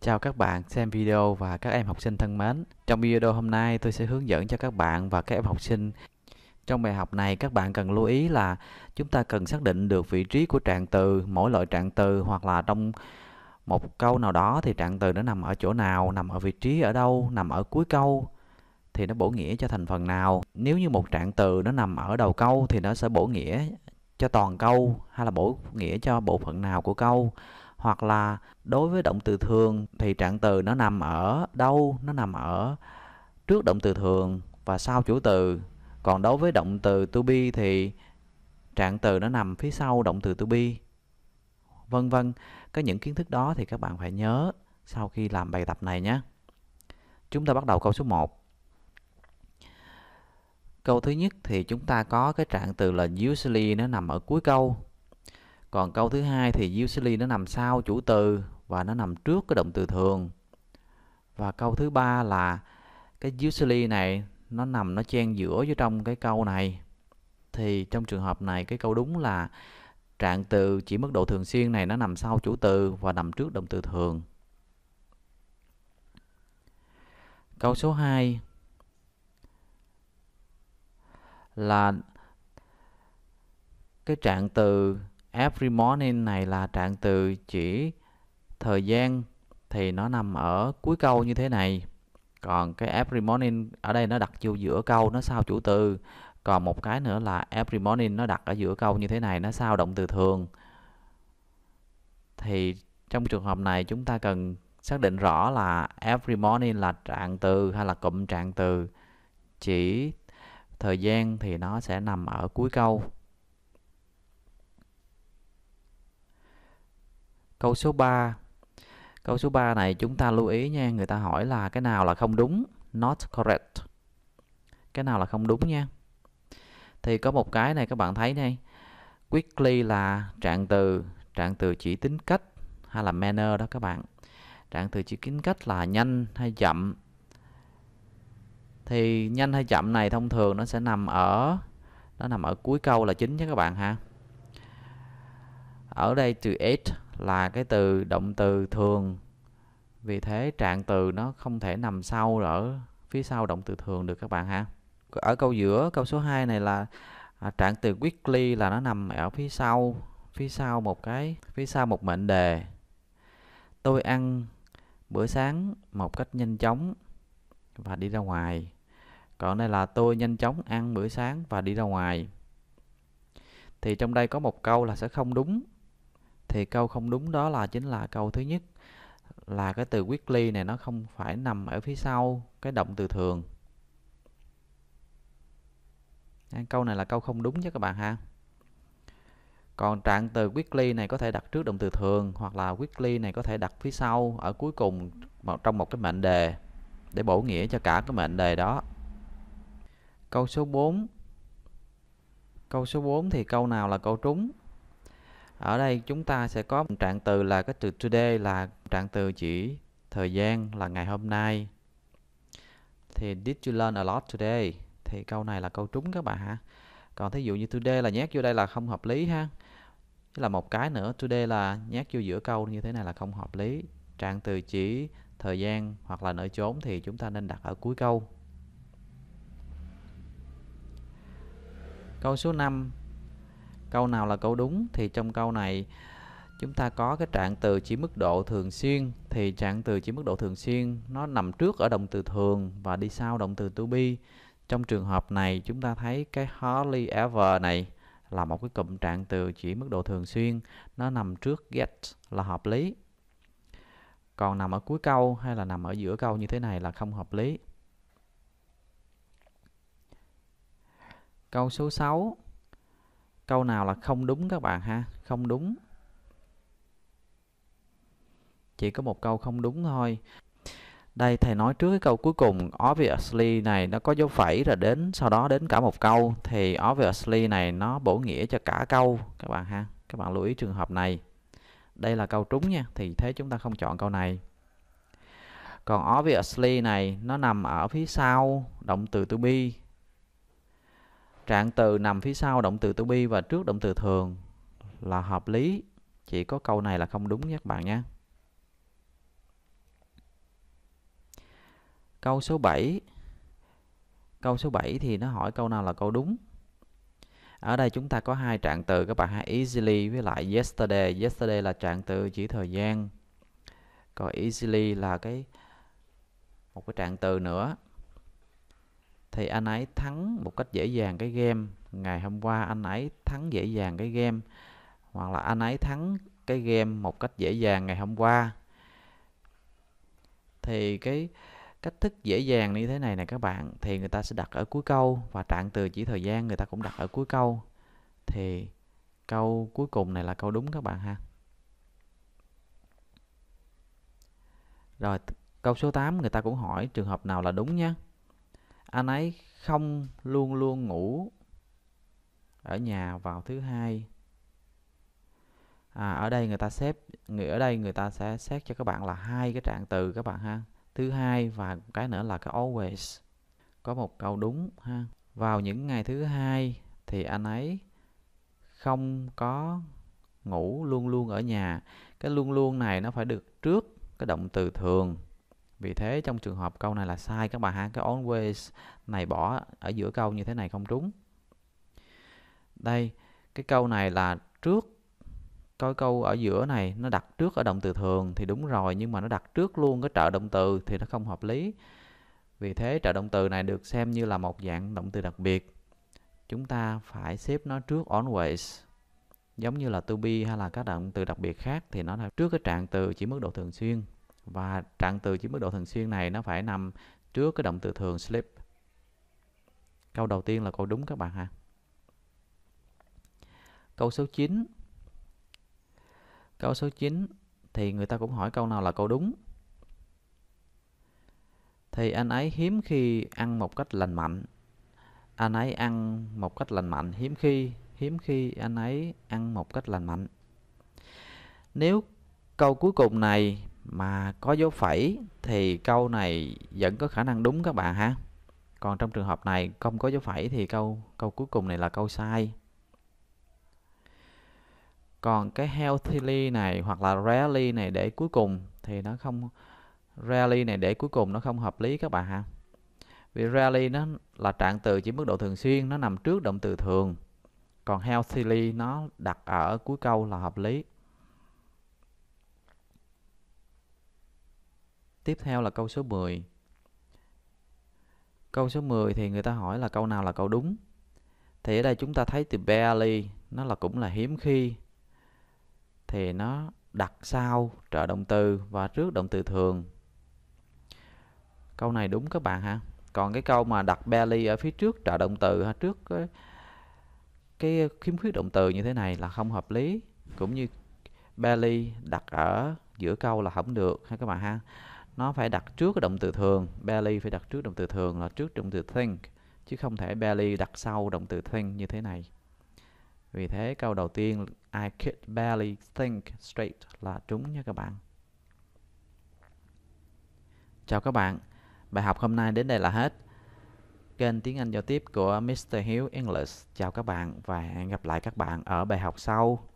Chào các bạn xem video và các em học sinh thân mến. Trong video hôm nay tôi sẽ hướng dẫn cho các bạn và các em học sinh. Trong bài học này các bạn cần lưu ý là chúng ta cần xác định được vị trí của trạng từ, mỗi loại trạng từ hoặc là trong một câu nào đó thì trạng từ nó nằm ở chỗ nào, nằm ở vị trí ở đâu, nằm ở cuối câu thì nó bổ nghĩa cho thành phần nào. Nếu như một trạng từ nó nằm ở đầu câu thì nó sẽ bổ nghĩa cho toàn câu hay là bổ nghĩa cho bộ phận nào của câu hoặc là đối với động từ thường thì trạng từ nó nằm ở đâu nó nằm ở trước động từ thường và sau chủ từ còn đối với động từ to be thì trạng từ nó nằm phía sau động từ to be vân vân có những kiến thức đó thì các bạn phải nhớ sau khi làm bài tập này nhé chúng ta bắt đầu câu số 1 câu thứ nhất thì chúng ta có cái trạng từ là usually nó nằm ở cuối câu còn câu thứ hai thì usually nó nằm sau chủ từ và nó nằm trước cái động từ thường và câu thứ ba là cái usually này nó nằm nó chen giữa vô trong cái câu này thì trong trường hợp này cái câu đúng là trạng từ chỉ mức độ thường xuyên này nó nằm sau chủ từ và nằm trước động từ thường câu số 2 là cái trạng từ every morning này là trạng từ chỉ thời gian thì nó nằm ở cuối câu như thế này còn cái every morning ở đây nó đặt vô giữa câu nó sau chủ từ còn một cái nữa là every morning nó đặt ở giữa câu như thế này nó sau động từ thường thì trong trường hợp này chúng ta cần xác định rõ là every morning là trạng từ hay là cụm trạng từ chỉ thời gian thì nó sẽ nằm ở cuối câu Câu số 3. Câu số 3 này chúng ta lưu ý nha, người ta hỏi là cái nào là không đúng, not correct. Cái nào là không đúng nha. Thì có một cái này các bạn thấy đây. Quickly là trạng từ, trạng từ chỉ tính cách hay là manner đó các bạn. Trạng từ chỉ tính cách là nhanh hay chậm. Thì nhanh hay chậm này thông thường nó sẽ nằm ở nó nằm ở cuối câu là chính nhé các bạn ha. Ở đây từ 8 là cái từ động từ thường vì thế trạng từ nó không thể nằm sau ở phía sau động từ thường được các bạn ha ở câu giữa câu số 2 này là à, trạng từ quickly là nó nằm ở phía sau phía sau một cái phía sau một mệnh đề tôi ăn bữa sáng một cách nhanh chóng và đi ra ngoài còn đây là tôi nhanh chóng ăn bữa sáng và đi ra ngoài thì trong đây có một câu là sẽ không đúng thì câu không đúng đó là chính là câu thứ nhất là cái từ quickly này nó không phải nằm ở phía sau cái động từ thường câu này là câu không đúng chứ các bạn ha còn trạng từ quickly này có thể đặt trước động từ thường hoặc là quickly này có thể đặt phía sau ở cuối cùng trong một cái mệnh đề để bổ nghĩa cho cả cái mệnh đề đó. Câu số 4. Câu số 4 thì câu nào là câu trúng? ở đây chúng ta sẽ có một trạng từ là cái từ today là trạng từ chỉ thời gian là ngày hôm nay thì did you learn a lot today thì câu này là câu trúng các bạn ha còn thí dụ như today là nhét vô đây là không hợp lý ha Tức là một cái nữa today là nhét vô giữa câu như thế này là không hợp lý trạng từ chỉ thời gian hoặc là nơi chốn thì chúng ta nên đặt ở cuối câu câu số 5 câu nào là câu đúng thì trong câu này chúng ta có cái trạng từ chỉ mức độ thường xuyên thì trạng từ chỉ mức độ thường xuyên nó nằm trước ở động từ thường và đi sau động từ to be trong trường hợp này chúng ta thấy cái hardly ever này là một cái cụm trạng từ chỉ mức độ thường xuyên nó nằm trước get là hợp lý còn nằm ở cuối câu hay là nằm ở giữa câu như thế này là không hợp lý câu số 6 câu nào là không đúng các bạn ha không đúng chỉ có một câu không đúng thôi đây thầy nói trước cái câu cuối cùng obviously này nó có dấu phẩy rồi đến sau đó đến cả một câu thì obviously này nó bổ nghĩa cho cả câu các bạn ha các bạn lưu ý trường hợp này đây là câu trúng nha thì thế chúng ta không chọn câu này còn obviously này nó nằm ở phía sau động từ to be trạng từ nằm phía sau động từ to be và trước động từ thường là hợp lý chỉ có câu này là không đúng nhé các bạn nhé câu số 7 câu số 7 thì nó hỏi câu nào là câu đúng ở đây chúng ta có hai trạng từ các bạn ha easily với lại yesterday yesterday là trạng từ chỉ thời gian còn easily là cái một cái trạng từ nữa thì anh ấy thắng một cách dễ dàng cái game ngày hôm qua anh ấy thắng dễ dàng cái game hoặc là anh ấy thắng cái game một cách dễ dàng ngày hôm qua thì cái cách thức dễ dàng như thế này nè các bạn thì người ta sẽ đặt ở cuối câu và trạng từ chỉ thời gian người ta cũng đặt ở cuối câu thì câu cuối cùng này là câu đúng các bạn ha rồi câu số 8 người ta cũng hỏi trường hợp nào là đúng nhé anh ấy không luôn luôn ngủ ở nhà vào thứ hai à, ở đây người ta xếp người ở đây người ta sẽ xét cho các bạn là hai cái trạng từ các bạn ha thứ hai và cái nữa là cái always có một câu đúng ha vào những ngày thứ hai thì anh ấy không có ngủ luôn luôn ở nhà cái luôn luôn này nó phải được trước cái động từ thường vì thế trong trường hợp câu này là sai các bạn ha, cái always này bỏ ở giữa câu như thế này không trúng. Đây, cái câu này là trước coi câu ở giữa này nó đặt trước ở động từ thường thì đúng rồi nhưng mà nó đặt trước luôn cái trợ động từ thì nó không hợp lý. Vì thế trợ động từ này được xem như là một dạng động từ đặc biệt. Chúng ta phải xếp nó trước always. Giống như là to be hay là các động từ đặc biệt khác thì nó là trước cái trạng từ chỉ mức độ thường xuyên và trạng từ chỉ mức độ thường xuyên này nó phải nằm trước cái động từ thường sleep câu đầu tiên là câu đúng các bạn ha câu số 9 câu số 9 thì người ta cũng hỏi câu nào là câu đúng thì anh ấy hiếm khi ăn một cách lành mạnh anh ấy ăn một cách lành mạnh hiếm khi hiếm khi anh ấy ăn một cách lành mạnh nếu câu cuối cùng này mà có dấu phẩy thì câu này vẫn có khả năng đúng các bạn ha còn trong trường hợp này không có dấu phẩy thì câu câu cuối cùng này là câu sai còn cái healthily này hoặc là rarely này để cuối cùng thì nó không rarely này để cuối cùng nó không hợp lý các bạn ha vì rarely nó là trạng từ chỉ mức độ thường xuyên nó nằm trước động từ thường còn healthily nó đặt ở cuối câu là hợp lý Tiếp theo là câu số 10. Câu số 10 thì người ta hỏi là câu nào là câu đúng. Thì ở đây chúng ta thấy từ barely nó là cũng là hiếm khi. Thì nó đặt sau trợ động từ và trước động từ thường. Câu này đúng các bạn ha. Còn cái câu mà đặt barely ở phía trước trợ động từ ha, trước cái, cái khiếm khuyết động từ như thế này là không hợp lý cũng như barely đặt ở giữa câu là không được ha các bạn ha nó phải đặt trước cái động từ thường barely phải đặt trước động từ thường là trước động từ think chứ không thể barely đặt sau động từ think như thế này vì thế câu đầu tiên I could barely think straight là trúng nha các bạn chào các bạn bài học hôm nay đến đây là hết kênh tiếng Anh giao tiếp của Mr. Hiếu English chào các bạn và hẹn gặp lại các bạn ở bài học sau